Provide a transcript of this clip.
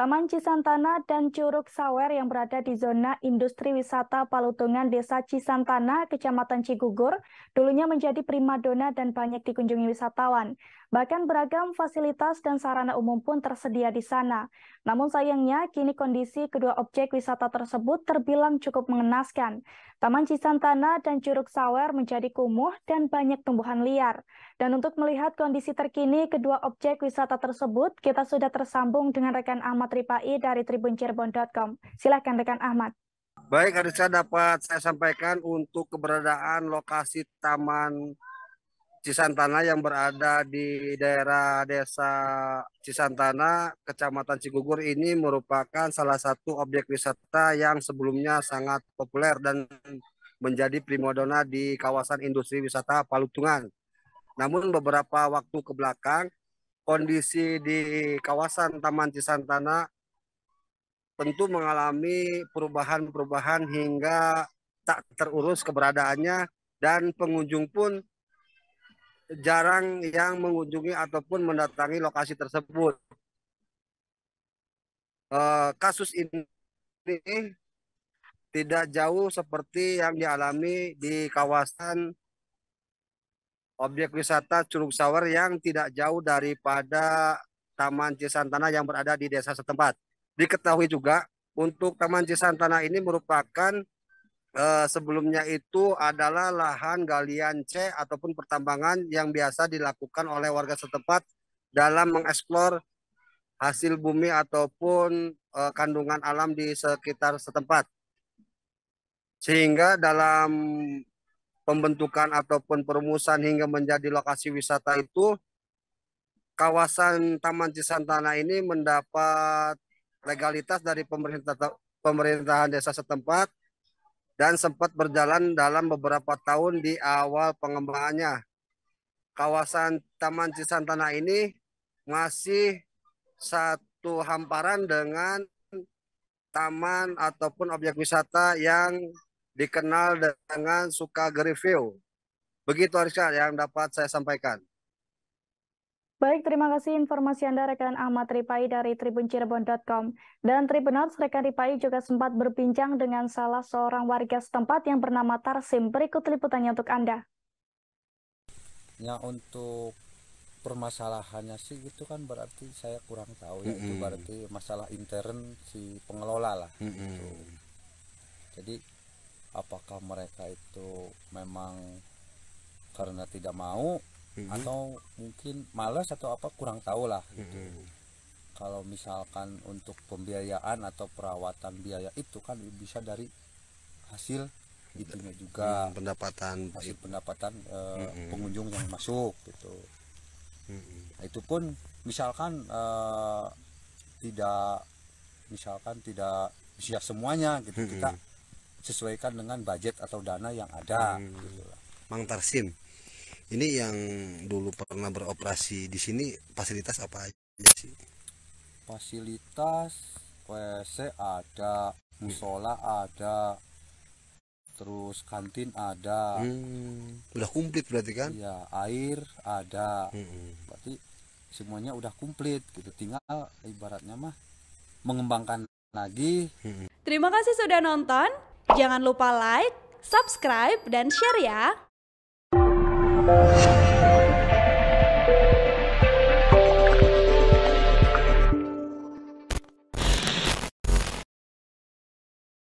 Taman Cisantana dan Curug Sawer yang berada di zona industri wisata Palutungan Desa Cisantana, Kecamatan Cigugur, dulunya menjadi primadona dan banyak dikunjungi wisatawan. Bahkan beragam fasilitas dan sarana umum pun tersedia di sana. Namun sayangnya, kini kondisi kedua objek wisata tersebut terbilang cukup mengenaskan. Taman Cisantana dan Curug Sawer menjadi kumuh dan banyak tumbuhan liar. Dan untuk melihat kondisi terkini kedua objek wisata tersebut, kita sudah tersambung dengan rekan Ahmad Ripai dari tribuncirbon.com. Silakan rekan Ahmad. Baik, Arisa dapat saya sampaikan untuk keberadaan lokasi Taman Cisantana yang berada di daerah desa Cisantana, Kecamatan Cigugur ini merupakan salah satu objek wisata yang sebelumnya sangat populer dan menjadi primadona di kawasan industri wisata Palutungan. Namun beberapa waktu ke belakang, kondisi di kawasan Taman Cisantana tentu mengalami perubahan-perubahan hingga tak terurus keberadaannya dan pengunjung pun jarang yang mengunjungi ataupun mendatangi lokasi tersebut. Uh, kasus ini, tidak jauh seperti yang dialami di kawasan objek wisata Curug Sawer yang tidak jauh daripada Taman Cisantana yang berada di desa setempat. Diketahui juga untuk Taman Cisantana ini merupakan Eh, sebelumnya itu adalah lahan galian C ataupun pertambangan yang biasa dilakukan oleh warga setempat dalam mengeksplor hasil bumi ataupun eh, kandungan alam di sekitar setempat. Sehingga dalam pembentukan ataupun perumusan hingga menjadi lokasi wisata itu kawasan Taman Cisantana ini mendapat legalitas dari pemerintah pemerintahan desa setempat dan sempat berjalan dalam beberapa tahun di awal pengembangannya. Kawasan Taman Cisantana ini masih satu hamparan dengan taman ataupun objek wisata yang dikenal dengan Sukageri View. Begitu Arisha yang dapat saya sampaikan. Baik, terima kasih informasi Anda rekan Ahmad Ripai dari TribunCirebon.com. Dan Tribunals, rekan Ripai juga sempat berbincang dengan salah seorang warga setempat yang bernama Tarsim. Berikut liputannya untuk Anda. Ya, untuk permasalahannya sih gitu kan berarti saya kurang tahu ya. Mm -hmm. Itu berarti masalah intern si pengelola lah. Mm -hmm. gitu. Jadi, apakah mereka itu memang karena tidak mau hmm. atau mungkin malas atau apa kurang tahu lah gitu. Mm-hmm. kalau misalkan untuk pembiayaan atau perawatan biaya itu kan bisa dari hasil itunya juga mm-hmm. pendapatan hasil pendapatan hmm. pengunjung yang masuk gitu hmm. itu pun misalkan eh, tidak misalkan tidak siap semuanya gitu hmm. kita mm-hmm. sesuaikan dengan budget atau dana yang ada hmm. gitu. Mang Tarsim ini yang dulu pernah beroperasi di sini fasilitas apa aja sih? Fasilitas WC ada, hmm. musola ada, terus kantin ada. Hmm, udah komplit berarti kan? Ya air ada. Hmm. Berarti semuanya udah komplit gitu. Tinggal ibaratnya mah mengembangkan lagi. Hmm. Terima kasih sudah nonton. Jangan lupa like, subscribe, dan share ya. Thank you.